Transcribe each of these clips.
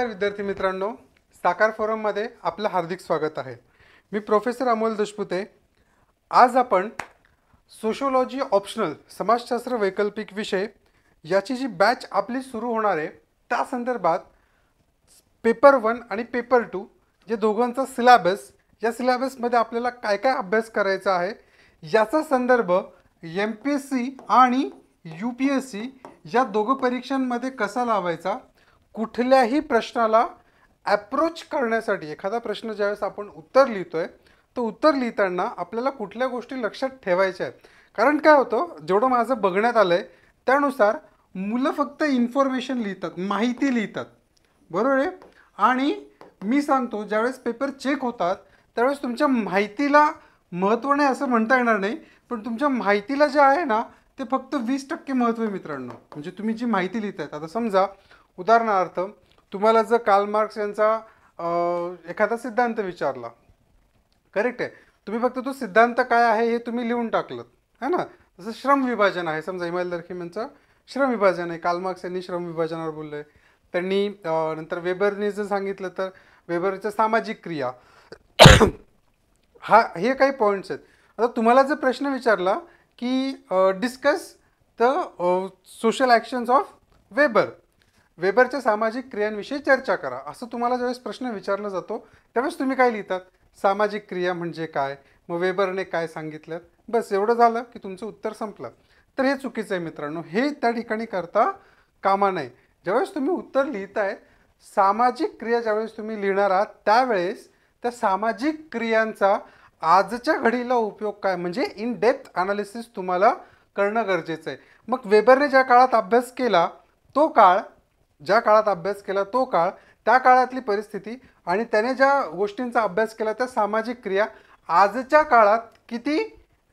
नमस्कार विद्यार्थी मित्रांनो साकार फोरममध्ये आपलं हार्दिक स्वागत आहे मी प्रोफेसर अमोल देशपुते आज आपण सोशोलॉजी ऑप्शनल समाजशास्त्र वैकल्पिक विषय याची जी बॅच आपली सुरू होणार आहे त्या संदर्भात पेपर वन आणि पेपर टू जे दोघांचा सिलॅबस या सिलॅबसमध्ये आपल्याला काय काय अभ्यास करायचा आहे याचा संदर्भ एम पी एस सी आणि यू पी एस सी या दोघं परीक्षांमध्ये कसा लावायचा कुठल्याही प्रश्नाला ॲप्रोच करण्यासाठी एखादा प्रश्न ज्यावेळेस आपण उत्तर लिहितो आहे तो उत्तर लिहिताना आपल्याला कुठल्या गोष्टी लक्षात ठेवायच्या आहेत कारण काय होतं जेवढं माझं बघण्यात आलं आहे त्यानुसार मुलं फक्त इन्फॉर्मेशन लिहितात माहिती लिहितात बरोबर आहे आणि मी सांगतो ज्यावेळेस पेपर चेक होतात त्यावेळेस तुमच्या माहितीला महत्त्व नाही असं म्हणता येणार नाही पण तुमच्या माहितीला जे आहे ना ते फक्त वीस टक्के महत्त्व आहे मित्रांनो म्हणजे तुम्ही जी माहिती लिहित आहेत आता समजा उदाहरणार्थ तुम्हाला जर काल मार्क्स यांचा एखादा सिद्धांत विचारला करेक्ट आहे तुम्ही फक्त तो सिद्धांत काय आहे हे तुम्ही लिहून टाकलं है ना जसं श्रम विभाजन आहे समजा हिमाल यांचं श्रम विभाजन आहे मार्क्स यांनी श्रम विभाजनावर बोललं आहे त्यांनी नंतर वेबरने जर सांगितलं तर वेबरच्या सामाजिक क्रिया हा हे काही पॉईंट्स आहेत आता तुम्हाला जर प्रश्न विचारला की discuss the social actions of Weber वेबरच्या सामाजिक क्रियांविषयी चर्चा करा असं तुम्हाला ज्यावेळेस प्रश्न विचारला जातो त्यावेळेस तुम्ही काय लिहितात सामाजिक क्रिया म्हणजे काय मग वेबरने काय सांगितलं बस एवढं झालं की तुमचं उत्तर संपलं तर हे चुकीचं आहे मित्रांनो हे त्या ठिकाणी करता कामा नाही ज्यावेळेस तुम्ही उत्तर लिहिताय सामाजिक क्रिया ज्यावेळेस तुम्ही लिहिणार आहात त्यावेळेस त्या सामाजिक क्रियांचा आजच्या घडीला उपयोग काय म्हणजे इन डेप्थ अनालिसिस तुम्हाला करणं गरजेचं आहे मग वेबरने ज्या काळात अभ्यास केला तो काळ ज्या काळात अभ्यास केला तो काळ त्या काळातली परिस्थिती आणि त्याने ज्या गोष्टींचा अभ्यास केला त्या सामाजिक क्रिया आजच्या काळात किती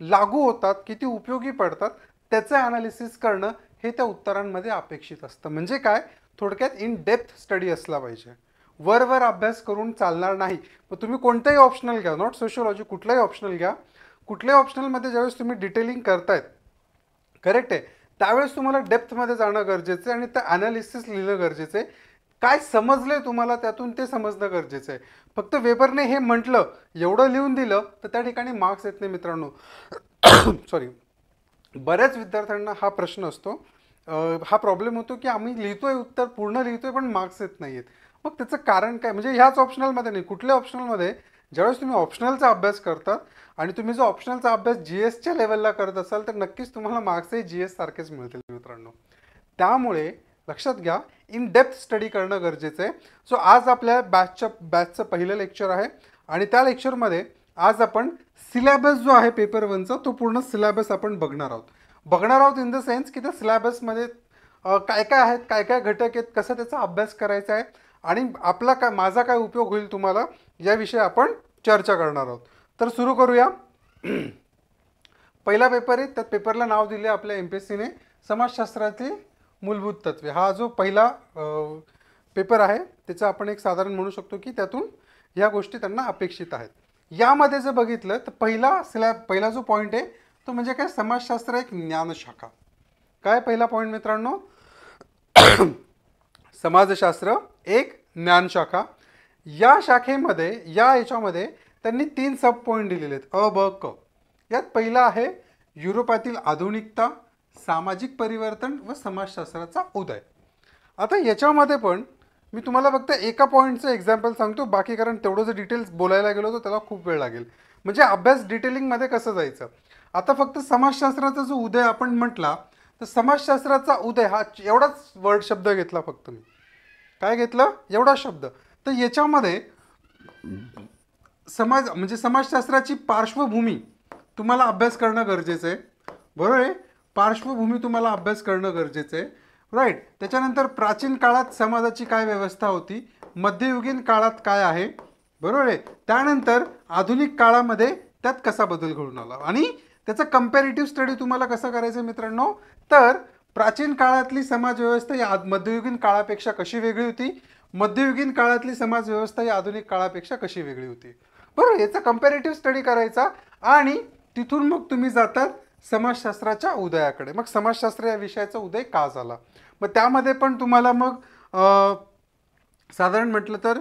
लागू होतात किती उपयोगी पडतात त्याचं ॲनालिसिस करणं हे त्या उत्तरांमध्ये अपेक्षित असतं म्हणजे काय थोडक्यात इन डेप्थ स्टडी असला पाहिजे वरवर अभ्यास करून चालणार नाही मग तुम्ही कोणतंही ऑप्शनल घ्या नॉट सोशियोलॉजी कुठलाही ऑप्शनल घ्या कुठल्याही ऑप्शनलमध्ये ज्यावेळेस तुम्ही डिटेलिंग करतायत करेक्ट आहे त्यावेळेस तुम्हाला डेप्थमध्ये जाणं गरजेचं आहे आणि त्या ॲनालिसिस लिहिणं गरजेचं आहे काय समजले तुम्हाला त्यातून ते समजणं गरजेचं आहे फक्त वेबरने हे म्हटलं एवढं लिहून दिलं तर त्या ठिकाणी मार्क्स येत नाही मित्रांनो सॉरी बऱ्याच विद्यार्थ्यांना हा प्रश्न असतो हा प्रॉब्लेम होतो की आम्ही लिहितोय उत्तर पूर्ण लिहितोय पण मार्क्स येत नाही आहेत मग त्याचं कारण काय म्हणजे ह्याच ऑप्शनलमध्ये नाही कुठल्या ऑप्शनलमध्ये ज्यावेळेस तुम्ही ऑप्शनलचा अभ्यास करतात आणि तुम्ही जो ऑप्शनलचा अभ्यास जी एसच्या लेवलला करत असाल तर नक्कीच तुम्हाला मार्क्सही जी एस सारखेच मिळतील मित्रांनो त्यामुळे लक्षात घ्या इन डेप्थ स्टडी करणं गरजेचं आहे सो आज आपल्या बॅचच्या बॅचचं पहिलं लेक्चर आहे आणि त्या लेक्चरमध्ये आज आपण सिलॅबस जो आहे पेपर वनचा तो पूर्ण सिलॅबस आपण बघणार आहोत बघणार आहोत इन द सेन्स की त्या सिलॅबसमध्ये काय काय आहेत काय काय घटक आहेत कसं त्याचा अभ्यास करायचा आहे आणि आपला काय माझा काय उपयोग होईल तुम्हाला याविषयी आपण चर्चा करणार आहोत तर सुरू करूया पहिला पेपर आहे त्यात पेपरला नाव दिले आपल्या एम पी एस सीने समाजशास्त्रातील मूलभूत तत्वे हा जो पहिला पेपर आहे त्याचा आपण एक साधारण म्हणू शकतो की त्यातून या गोष्टी त्यांना अपेक्षित आहेत यामध्ये जर बघितलं तर पहिला स्लॅब पहिला जो पॉईंट आहे तो म्हणजे काय समाजशास्त्र एक ज्ञानशाखा काय पहिला पॉईंट मित्रांनो समाजशास्त्र एक ज्ञानशाखा या शाखेमध्ये या याच्यामध्ये त्यांनी तीन सब पॉईंट दिलेले आहेत अ ब क यात पहिला आहे युरोपातील आधुनिकता सामाजिक परिवर्तन व समाजशास्त्राचा उदय आता याच्यामध्ये पण मी तुम्हाला फक्त एका पॉईंटचं एक्झाम्पल सांगतो बाकी कारण तेवढं जर डिटेल्स बोलायला गेलो तर त्याला खूप वेळ लागेल म्हणजे अभ्यास डिटेलिंगमध्ये कसं जायचं आता फक्त समाजशास्त्राचा जो उदय आपण म्हटला तर समाजशास्त्राचा उदय हा एवढाच वर्ड शब्द घेतला फक्त मी काय घेतलं एवढा शब्द तर याच्यामध्ये समाज म्हणजे समाजशास्त्राची पार्श्वभूमी तुम्हाला अभ्यास करणं गरजेचं आहे बरोबर आहे पार्श्वभूमी तुम्हाला अभ्यास करणं गरजेचं आहे राईट त्याच्यानंतर प्राचीन काळात समाजाची काय व्यवस्था होती मध्ययुगीन काळात काय आहे बरोबर आहे त्यानंतर आधुनिक काळामध्ये त्यात कसा बदल घडून आला आणि त्याचा कम्पॅरेटिव्ह स्टडी तुम्हाला कसा करायचा मित्रांनो तर प्राचीन काळातली समाजव्यवस्था या मध्ययुगीन काळापेक्षा कशी वेगळी होती मध्ययुगीन काळातली समाजव्यवस्था ही आधुनिक काळापेक्षा कशी वेगळी होती बरोबर याचा कम्पॅरेटिव्ह स्टडी करायचा आणि तिथून मग तुम्ही जातात समाजशास्त्राच्या उदयाकडे मग समाजशास्त्र या विषयाचा उदय का झाला मग त्यामध्ये पण तुम्हाला मग साधारण म्हटलं तर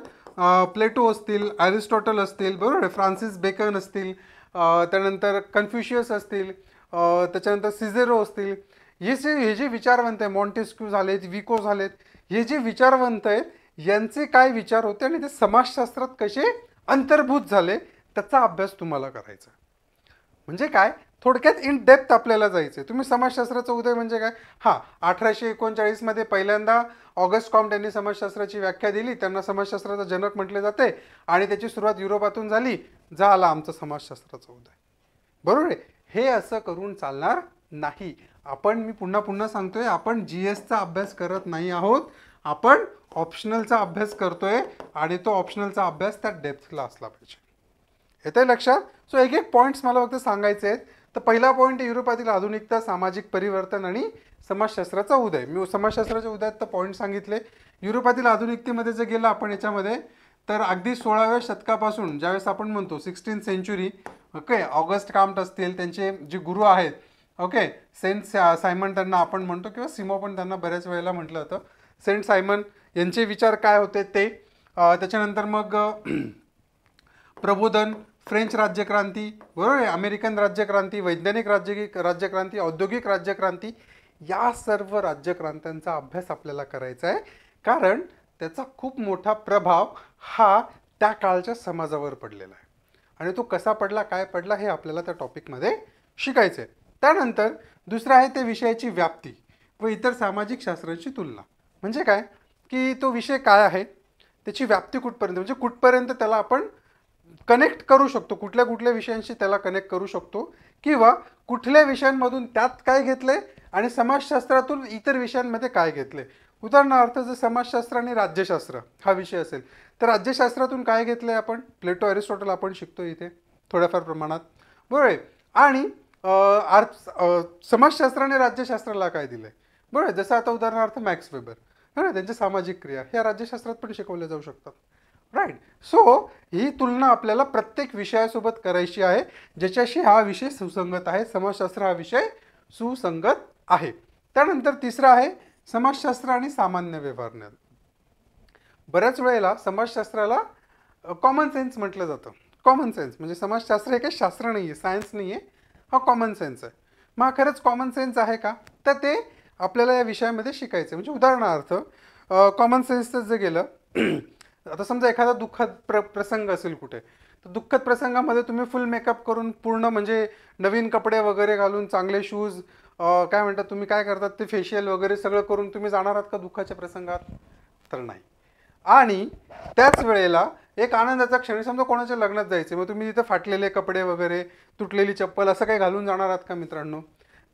प्लेटो असतील ॲरिस्टॉटल असतील बरोबर फ्रान्सिस बेकन असतील त्यानंतर कन्फ्युशियस असतील त्याच्यानंतर सिझेरो असतील हे जे हे जे विचारवंत आहे मॉन्टेस्क्यू झालेत विको झालेत हे जे विचारवंत आहेत यांचे काय विचार होते आणि ते समाजशास्त्रात कसे अंतर्भूत झाले त्याचा अभ्यास तुम्हाला करायचा म्हणजे काय थोडक्यात इन डेप्थ आपल्याला जायचं आहे तुम्ही समाजशास्त्राचं उदय म्हणजे काय हां अठराशे एकोणचाळीसमध्ये पहिल्यांदा ऑगस्ट कॉम्ट यांनी समाजशास्त्राची व्याख्या दिली त्यांना समाजशास्त्राचा जनक म्हटले जाते आणि त्याची सुरुवात युरोपातून झाली झाला आमचं समाजशास्त्राचा उदय बरोबर आहे हे असं करून चालणार नाही आपण मी पुन्हा पुन्हा सांगतोय आपण जी एसचा अभ्यास करत नाही आहोत आपण ऑप्शनलचा अभ्यास करतोय आणि तो ऑप्शनलचा अभ्यास त्या डेप्थला असला पाहिजे आहे लक्षात सो एक एक पॉईंट्स मला फक्त सांगायचे आहेत तर पहिला पॉईंट युरोपातील आधुनिकता सामाजिक परिवर्तन आणि समाजशास्त्राचा उदय मी समाजशास्त्राच्या उदयात तर पॉईंट सांगितले युरोपातील आधुनिकतेमध्ये जर गेलं आपण याच्यामध्ये तर अगदी सोळाव्या शतकापासून ज्यावेळेस आपण म्हणतो sixteen century okay August Comte असतील त्यांचे जे गुरु आहेत ओके सेंट सायमन त्यांना आपण म्हणतो किंवा सिमो पण त्यांना बऱ्याच वेळेला म्हटलं होतं सेंट सायमन यांचे विचार काय होते ते त्याच्यानंतर मग प्रबोधन फ्रेंच राज्यक्रांती बरोबर आहे अमेरिकन राज्यक्रांती वैज्ञानिक राज्य राज्यक्रांती औद्योगिक राज्यक्रांती या सर्व राज्यक्रांत्यांचा अभ्यास आपल्याला करायचा आहे कारण त्याचा खूप मोठा प्रभाव हा त्या काळच्या समाजावर पडलेला आहे आणि तो कसा पडला काय पडला हे आपल्याला त्या टॉपिकमध्ये शिकायचं आहे त्यानंतर दुसरं आहे ते विषयाची व्याप्ती व इतर सामाजिक शास्त्रांची तुलना म्हणजे काय की तो विषय काय आहे त्याची व्याप्ती कुठपर्यंत म्हणजे कुठपर्यंत त्याला आपण कनेक्ट करू शकतो कुठल्या कुठल्या विषयांशी त्याला कनेक्ट करू शकतो किंवा कुठल्या विषयांमधून त्यात काय घेतले आणि समाजशास्त्रातून इतर विषयांमध्ये काय घेतले उदाहरणार्थ जर समाजशास्त्र आणि राज्यशास्त्र हा विषय असेल तर राज्यशास्त्रातून काय घेतलं आहे आपण प्लेटो अरिस्टॉटल आपण शिकतो इथे थोड्याफार प्रमाणात बरोबर आणि अर्थ समाजशास्त्राने राज्यशास्त्राला काय दिलं आहे बरोबर जसं आता उदाहरणार्थ मॅक्स वेबर है ना त्यांच्या सामाजिक क्रिया ह्या राज्यशास्त्रात पण शिकवल्या जाऊ शकतात राईट सो ही तुलना आपल्याला प्रत्येक विषयासोबत करायची आहे ज्याच्याशी हा विषय सुसंगत आहे समाजशास्त्र हा विषय सुसंगत आहे त्यानंतर तिसरा आहे समाजशास्त्र आणि सामान्य व्यवहार ज्ञान बऱ्याच वेळेला समाजशास्त्राला कॉमन सेन्स म्हटलं जातं कॉमन सेन्स म्हणजे समाजशास्त्र हे काही शास्त्र नाही आहे सायन्स नाही आहे हा कॉमन सेन्स आहे मग हा खरंच कॉमन सेन्स आहे का तर ते आपल्याला या विषयामध्ये शिकायचं म्हणजे उदाहरणार्थ कॉमन सेन्सचं जे गेलं आता समजा एखादा दुःखद प्र प्रसंग असेल कुठे तर दुःखद प्रसंगामध्ये तुम्ही फुल मेकअप करून पूर्ण म्हणजे नवीन कपडे वगैरे घालून चांगले शूज काय म्हणतात तुम्ही काय करतात ते फेशियल वगैरे सगळं करून तुम्ही जाणार आहात का दुःखाच्या प्रसंगात तर नाही आणि त्याच वेळेला एक आनंदाचा क्षण समजा कोणाच्या लग्नात जायचे मग तुम्ही तिथे फाटलेले कपडे वगैरे तुटलेली चप्पल असं काही घालून जाणार आहात का मित्रांनो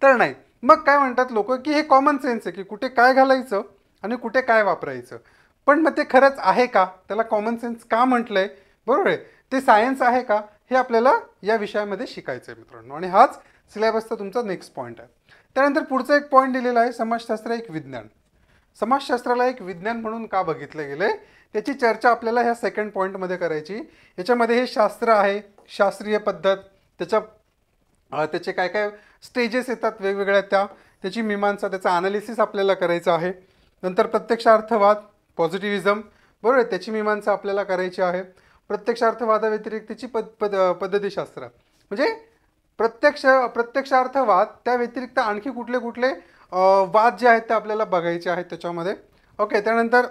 तर नाही मग काय म्हणतात लोक की हे कॉमन सेन्स आहे की कुठे काय घालायचं आणि कुठे काय वापरायचं पण मग ते खरंच आहे का त्याला कॉमन सेन्स का म्हटलंय बरोबर आहे ते सायन्स आहे का हे आपल्याला या विषयामध्ये शिकायचं आहे मित्रांनो आणि हाच सिलेबसचा तुमचा नेक्स्ट पॉईंट आहे त्यानंतर पुढचा एक पॉईंट दिलेला आहे समाजशास्त्र एक विज्ञान समाजशास्त्राला एक विज्ञान म्हणून का बघितलं गेलंय त्याची चर्चा आपल्याला ह्या सेकंड पॉईंटमध्ये करायची याच्यामध्ये हे शास्त्र आहे शास्त्रीय पद्धत त्याच्या त्याचे काय काय स्टेजेस येतात वेगवेगळ्या त्या त्याची मीमांसा त्याचा अनालिसिस आपल्याला करायचं आहे नंतर प्रत्यक्षार्थवाद पॉझिटिव्हिजम बरोबर आहे त्याची मीमांसा आपल्याला करायची आहे प्रत्यक्षार्थवादाव्यतिरिक्तची पद पद पद्धतीशास्त्र म्हणजे प्रत्यक्ष प्रत्यक्षार्थवाद त्या व्यतिरिक्त आणखी कुठले कुठले वाद जे आहेत ते आपल्याला बघायचे आहेत त्याच्यामध्ये ओके त्यानंतर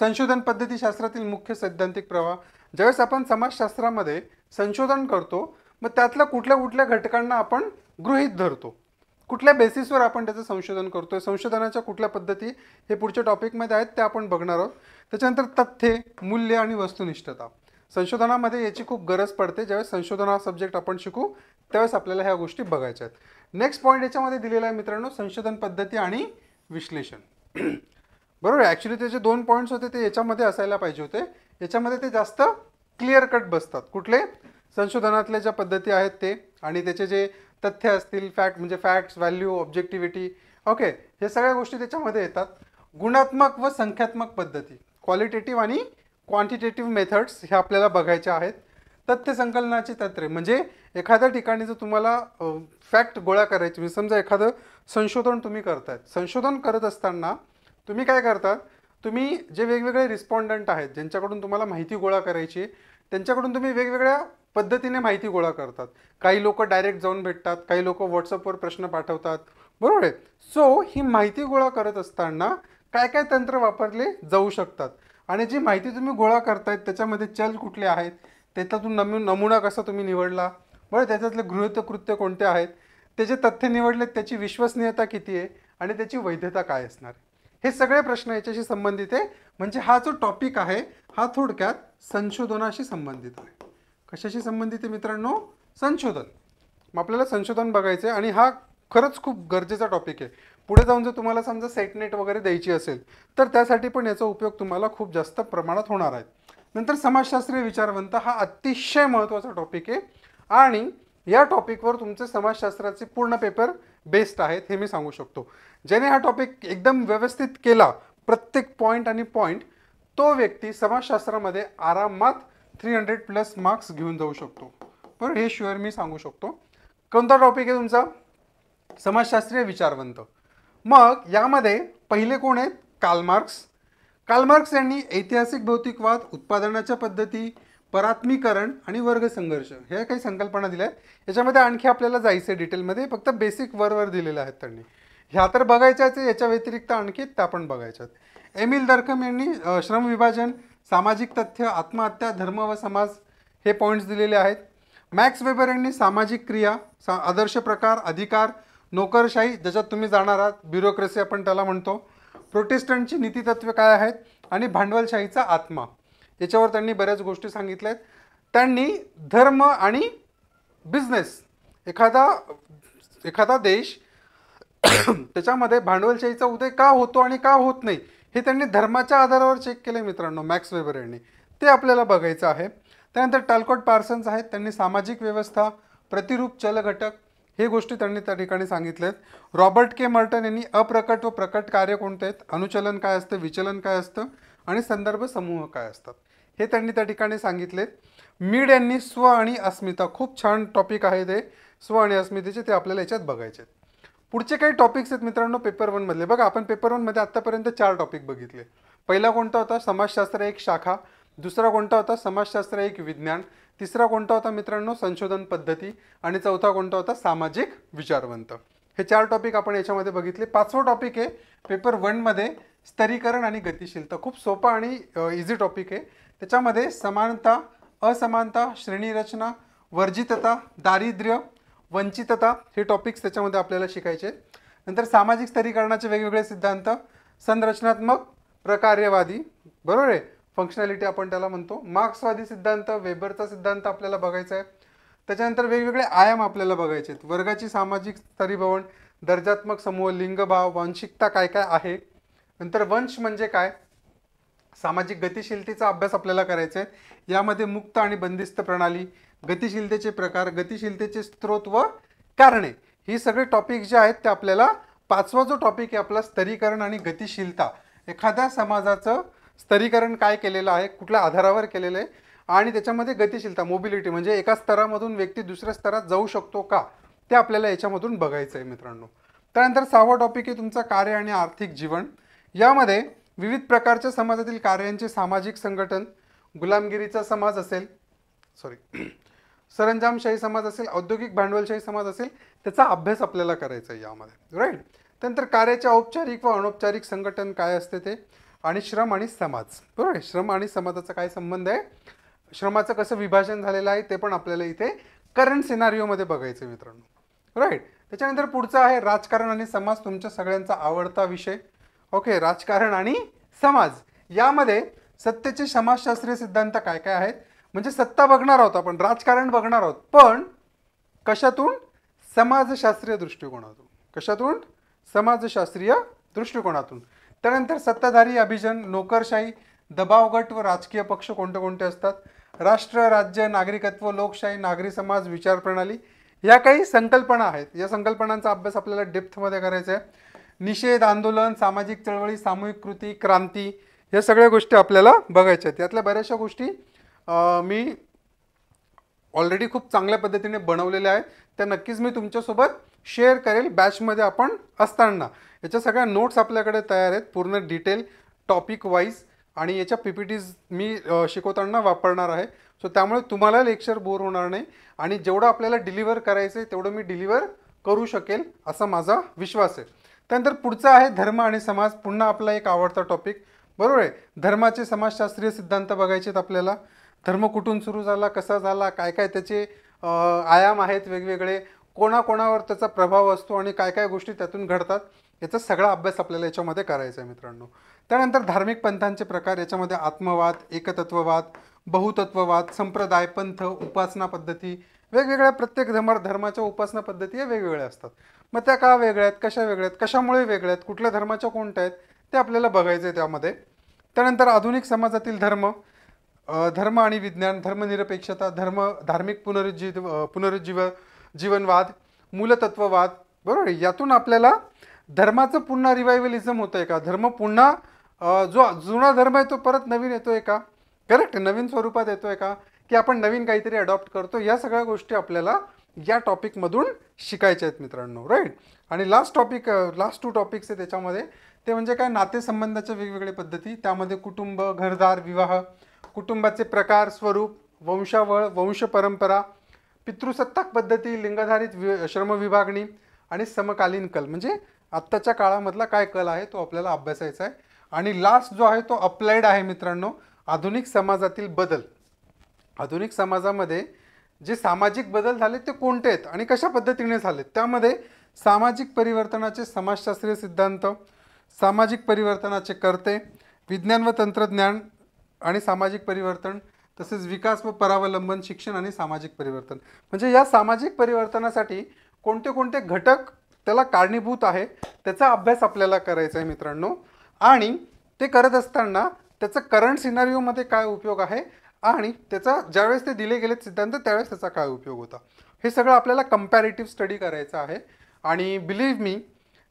संशोधन पद्धती शास्त्रातील मुख्य सैद्धांतिक प्रवाह ज्यावेळेस आपण समाजशास्त्रामध्ये संशोधन करतो मग त्यातल्या कुठल्या कुठल्या घटकांना आपण गृहीत धरतो कुठल्या बेसिसवर आपण त्याचं संशोधन करतोय संशोधनाच्या कुठल्या पद्धती हे पुढच्या टॉपिकमध्ये आहेत ते आपण बघणार आहोत त्याच्यानंतर तथ्ये मूल्य आणि वस्तुनिष्ठता संशोधनामध्ये याची खूप गरज पडते ज्यावेळेस संशोधन हा सब्जेक्ट आपण शिकू त्यावेळेस आपल्याला ह्या गोष्टी बघायच्या आहेत नेक्स्ट पॉईंट याच्यामध्ये दिलेला आहे मित्रांनो संशोधन पद्धती आणि विश्लेषण बरोबर आहे ॲक्च्युली त्याचे दोन पॉईंट्स होते ते याच्यामध्ये असायला पाहिजे होते याच्यामध्ये ते जास्त क्लिअर कट बसतात कुठले संशोधनातल्या ज्या पद्धती आहेत ते आणि त्याचे जे तथ्य असतील फॅक्ट म्हणजे फॅक्ट्स व्हॅल्यू ऑब्जेक्टिव्हिटी ओके हे सगळ्या गोष्टी त्याच्यामध्ये येतात गुणात्मक व संख्यात्मक पद्धती क्वालिटेटिव्ह आणि क्वांटिटेटिव्ह मेथड्स ह्या आपल्याला बघायच्या आहेत तथ्य संकलनाची तंत्रे म्हणजे एखाद्या ठिकाणी जर तुम्हाला फॅक्ट गोळा करायची म्हणजे समजा एखादं संशोधन तुम्ही करतायत संशोधन करत असताना तुम्ही काय करतात तुम्ही जे वेगवेगळे रिस्पॉन्डंट आहेत ज्यांच्याकडून तुम्हाला माहिती गोळा करायची त्यांच्याकडून तुम्ही वेगवेगळ्या पद्धतीने माहिती गोळा करतात काही लोक डायरेक्ट जाऊन भेटतात काही लोक व्हॉट्सअपवर प्रश्न पाठवतात बरोबर आहे सो ही माहिती गोळा करत असताना काय काय तंत्र वापरले जाऊ शकतात आणि जी माहिती तुम्ही गोळा करतायत त्याच्यामध्ये चल कुठले आहेत त्याच्यातून नमू नमुना कसा तुम्ही निवडला बरं त्याच्यातले गृहकृत्य कोणते आहेत त्याचे तथ्य निवडले त्याची विश्वसनीयता किती आहे आणि त्याची वैधता काय असणार हे सगळे प्रश्न याच्याशी संबंधित आहे म्हणजे हा जो टॉपिक आहे हा थोडक्यात संशोधनाशी संबंधित आहे कशाशी संबंधित आहे मित्रांनो संशोधन मग आपल्याला संशोधन बघायचं आहे आणि हा खरंच खूप गरजेचा टॉपिक आहे पुढे जाऊन जर तुम्हाला समजा सेटनेट वगैरे द्यायची असेल तर त्यासाठी पण याचा उपयोग तुम्हाला खूप जास्त प्रमाणात होणार आहे नंतर समाजशास्त्रीय विचारवंत हा अतिशय महत्त्वाचा टॉपिक आहे आणि या टॉपिकवर तुमचे समाजशास्त्राचे पूर्ण पेपर बेस्ड आहेत हे मी सांगू शकतो ज्याने हा टॉपिक एकदम व्यवस्थित केला प्रत्येक पॉईंट आणि पॉईंट तो व्यक्ती समाजशास्त्रामध्ये आरामात थ्री हंड्रेड प्लस मार्क्स घेऊन जाऊ शकतो बरोबर हे शुअर मी सांगू शकतो कोणता टॉपिक आहे तुमचा समाजशास्त्रीय विचारवंत मग यामध्ये पहिले कोण आहेत कालमार्क्स कालमार्क्स यांनी ऐतिहासिक भौतिकवाद उत्पादनाच्या पद्धती परात्मीकरण आणि वर्ग संघर्ष ह्या काही संकल्पना दिल्या आहेत याच्यामध्ये आणखी आपल्याला जायचं आहे डिटेलमध्ये फक्त बेसिक वरवर दिलेल्या आहेत त्यांनी ह्या तर बघायच्याच आहे याच्या व्यतिरिक्त आणखी त्या पण बघायच्यात एमिल दरखम यांनी श्रम विभाजन सामाजिक तथ्य आत्महत्या धर्म व समाज हे पॉईंट्स दिलेले आहेत मॅक्स वेबर यांनी सामाजिक क्रिया सा आदर्श प्रकार अधिकार नोकरशाही ज्याच्यात तुम्ही जाणार आहात ब्युरोक्रेसी आपण त्याला म्हणतो प्रोटेस्टंटची नीतितत्वे काय आहेत आणि भांडवलशाहीचा आत्मा त्याच्यावर त्यांनी बऱ्याच गोष्टी सांगितल्या आहेत त्यांनी धर्म आणि बिझनेस एखादा एखादा देश त्याच्यामध्ये भांडवलशाहीचा उदय का होतो आणि का होत नाही हे त्यांनी धर्माच्या आधारावर चेक केले मित्रांनो मॅक्स वेबर यांनी ते आपल्याला बघायचं आहे त्यानंतर टालकोट पार्सन्स आहेत त्यांनी सामाजिक व्यवस्था प्रतिरूप चलघटक हे गोष्टी त्यांनी त्या ठिकाणी सांगितल्या आहेत रॉबर्ट के मर्टन यांनी अप्रकट व प्रकट कार्य कोणते आहेत अनुचलन काय असतं विचलन काय असतं आणि संदर्भ समूह काय असतात हे त्यांनी त्या ठिकाणी सांगितलेत मीड यांनी स्व आणि अस्मिता खूप छान टॉपिक आहे ते स्व आणि अस्मितेचे ते आपल्याला याच्यात बघायचे पुढचे काही टॉपिक्स आहेत मित्रांनो पेपर वनमधले बघा आपण पेपर वनमध्ये आत्तापर्यंत चार टॉपिक बघितले पहिला कोणता होता समाजशास्त्र एक शाखा दुसरा कोणता होता समाजशास्त्र एक विज्ञान तिसरा कोणता होता मित्रांनो संशोधन पद्धती आणि चौथा कोणता होता सामाजिक विचारवंत हे चार टॉपिक आपण याच्यामध्ये बघितले पाचवा टॉपिक आहे पेपर वनमध्ये स्तरीकरण आणि गतिशीलता खूप सोपा आणि इझी टॉपिक आहे त्याच्यामध्ये समानता असमानता श्रेणीरचना वर्जितता दारिद्र्य वंचितता हे टॉपिक्स त्याच्यामध्ये आपल्याला शिकायचे नंतर सामाजिक स्तरीकरणाचे वेगवेगळे सिद्धांत संरचनात्मक प्रकार्यवादी बरोबर आहे फंक्शनॅलिटी आपण त्याला म्हणतो मार्क्सवादी सिद्धांत वेबरचा सिद्धांत आपल्याला बघायचा आहे त्याच्यानंतर वेगवेगळे आयाम आपल्याला बघायचे आहेत वर्गाची सामाजिक स्तरीभवन दर्जात्मक समूह लिंगभाव वांशिकता काय काय आहे नंतर वंश म्हणजे काय सामाजिक गतिशीलतेचा अभ्यास आपल्याला करायचा आहे यामध्ये मुक्त आणि बंदिस्त प्रणाली गतिशीलतेचे प्रकार गतिशीलतेचे स्त्रोत व कारणे ही सगळे टॉपिक जे आहेत ते आपल्याला पाचवा जो टॉपिक आहे आपला स्तरीकरण आणि गतिशीलता एखाद्या समाजाचं स्तरीकरण काय केलेलं आहे कुठल्या आधारावर केलेलं आहे आणि त्याच्यामध्ये गतिशीलता मोबिलिटी म्हणजे एका स्तरामधून व्यक्ती दुसऱ्या स्तरात जाऊ शकतो का ते आपल्याला याच्यामधून बघायचं आहे मित्रांनो त्यानंतर सहावा टॉपिक आहे तुमचं कार्य आणि आर्थिक जीवन यामध्ये विविध प्रकारच्या समाजातील कार्यांचे सामाजिक संघटन गुलामगिरीचा समाज असेल सॉरी सरंजामशाही समाज असेल औद्योगिक भांडवलशाही समाज असेल त्याचा अभ्यास आपल्याला करायचा आहे यामध्ये राईट त्यानंतर कार्याचे औपचारिक व अनौपचारिक संघटन काय असते ते आणि श्रम आणि समाज बरोबर श्रम आणि समाजाचा काय संबंध आहे श्रमाचं कसं विभाजन झालेलं आहे ते पण आपल्याला इथे करंट सिनारिओमध्ये बघायचं मित्रांनो राईट त्याच्यानंतर पुढचं आहे राजकारण आणि समाज तुमच्या सगळ्यांचा आवडता विषय ओके राजकारण आणि समाज यामध्ये सत्तेचे समाजशास्त्रीय सिद्धांत काय काय आहेत म्हणजे सत्ता बघणार आहोत आपण राजकारण बघणार आहोत पण कशातून समाजशास्त्रीय दृष्टिकोनातून कशातून समाजशास्त्रीय दृष्टिकोनातून त्यानंतर सत्ताधारी अभिजन नोकरशाही दबाव गट व राजकीय पक्ष कोणते कोणते असतात राष्ट्र राज्य नागरिकत्व लोकशाही नागरी समाज विचारप्रणाली या काही संकल्पना आहेत या संकल्पनांचा अभ्यास आपल्याला डेप्थमध्ये करायचा आहे निषेध आंदोलन सामाजिक चळवळी सामूहिक कृती क्रांती या सगळ्या गोष्टी आपल्याला बघायच्या आहेत यातल्या बऱ्याचशा गोष्टी मी ऑलरेडी खूप चांगल्या पद्धतीने बनवलेल्या आहेत त्या नक्कीच मी तुमच्यासोबत शेअर करेल बॅचमध्ये आपण असताना याच्या सगळ्या नोट्स आपल्याकडे तयार आहेत पूर्ण डिटेल टॉपिक वाईज आणि याच्या पी पी टीज मी शिकवताना वापरणार आहे सो त्यामुळे तुम्हाला लेक्चर बोर होणार नाही आणि जेवढं आपल्याला डिलिव्हर करायचं आहे तेवढं मी डिलिव्हर करू शकेल असा माझा विश्वास आहे त्यानंतर पुढचा आहे धर्म आणि समाज पुन्हा आपला एक आवडता टॉपिक बरोबर आहे धर्माचे समाजशास्त्रीय सिद्धांत बघायचे आहेत आपल्याला धर्म कुठून सुरू झाला कसा झाला काय काय त्याचे आयाम आहेत वेगवेगळे कोणाकोणावर त्याचा प्रभाव असतो आणि काय काय गोष्टी त्यातून घडतात याचा सगळा अभ्यास आपल्याला याच्यामध्ये करायचा आहे मित्रांनो त्यानंतर धार्मिक पंथांचे प्रकार याच्यामध्ये आत्मवाद एकतत्ववाद बहुतत्ववाद संप्रदाय पंथ उपासना पद्धती वेगवेगळ्या प्रत्येक धर्म धर्माच्या उपासना पद्धती या वेगवेगळ्या असतात मग त्या का वेगळ्या आहेत कशा वेगळ्या आहेत कशामुळे वेगळ्या आहेत कुठल्या धर्माच्या कोणत्या आहेत ते आपल्याला बघायचं आहे त्यामध्ये त्यानंतर आधुनिक समाजातील धर्म धर्म आणि विज्ञान धर्मनिरपेक्षता धर्म धार्मिक पुनरुज्जी पुनरुज्जीव जीवनवाद मूलतत्ववाद बरोबर यातून आपल्याला धर्माचं पुन्हा रिवायवलिझम होतं आहे का धर्म पुन्हा जो जुना धर्म आहे तो परत नवीन येतो आहे का करेक्ट नवीन स्वरूपात येतो आहे का की आपण नवीन काहीतरी अडॉप्ट करतो या सगळ्या गोष्टी आपल्याला या टॉपिकमधून शिकायचे आहेत मित्रांनो राईट आणि last topic last two topics आहे त्याच्यामध्ये ते म्हणजे काय नातेसंबंधाच्या वेगवेगळ्या पद्धती त्यामध्ये कुटुंब घरदार विवाह कुटुंबाचे प्रकार स्वरूप वंशावळ वंश परंपरा पितृसत्ताक पद्धती लिंगधारित वि श्रमविभागणी आणि समकालीन कल म्हणजे आत्ताच्या काळामधला काय कल आहे तो आपल्याला अभ्यासायचा आहे आणि लास्ट जो आहे तो अप्लाइड आहे मित्रांनो आधुनिक समाजातील बदल आधुनिक समाजामध्ये जे सामाजिक बदल झाले ते कोणते आहेत आणि कशा पद्धतीने झालेत त्यामध्ये सामाजिक परिवर्तनाचे समाजशास्त्रीय सिद्धांत सामाजिक परिवर्तनाचे कर्ते विज्ञान व तंत्रज्ञान आणि सामाजिक परिवर्तन तसेच विकास व परावलंबन शिक्षण आणि सामाजिक परिवर्तन म्हणजे या सामाजिक परिवर्तनासाठी कोणते कोणते घटक त्याला कारणीभूत आहे त्याचा अभ्यास आपल्याला करायचा आहे मित्रांनो आणि ते करत असताना त्याचं करंट सिनारिओमध्ये काय उपयोग आहे आणि त्याचा ज्यावेळेस ते दिले गेले सिद्धांत त्यावेळेस त्याचा काय उपयोग होता हे सगळं आपल्याला कम्पॅरेटिव्ह स्टडी करायचं आहे आणि बिलीव्ह मी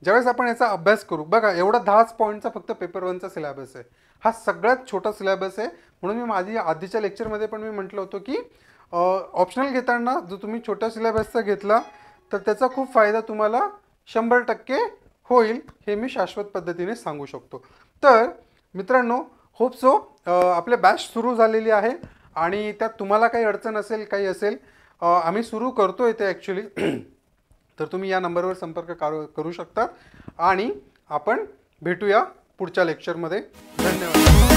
ज्यावेळेस आपण याचा अभ्यास करू बघा एवढा दहाच पॉईंटचा फक्त पेपर वनचा सिलेबस आहे हा सगळ्यात छोटा सिलेबस आहे म्हणून मी माझी आधीच्या लेक्चरमध्ये पण मी म्हटलं होतो की ऑप्शनल घेताना जो तुम्ही छोट्या सिलेबसचा घेतला तर त्याचा खूप फायदा तुम्हाला शंभर टक्के होईल हे मी शाश्वत पद्धतीने सांगू शकतो तर मित्रांनो होप सो uh, आपले बॅच सुरू झालेली आहे आणि त्यात तुम्हाला काही अडचण असेल काही असेल uh, आम्ही सुरू करतो इथे ॲक्च्युली तर तुम्ही या नंबरवर संपर्क करू करू शकतात आणि आपण भेटूया पुढच्या लेक्चरमध्ये धन्यवाद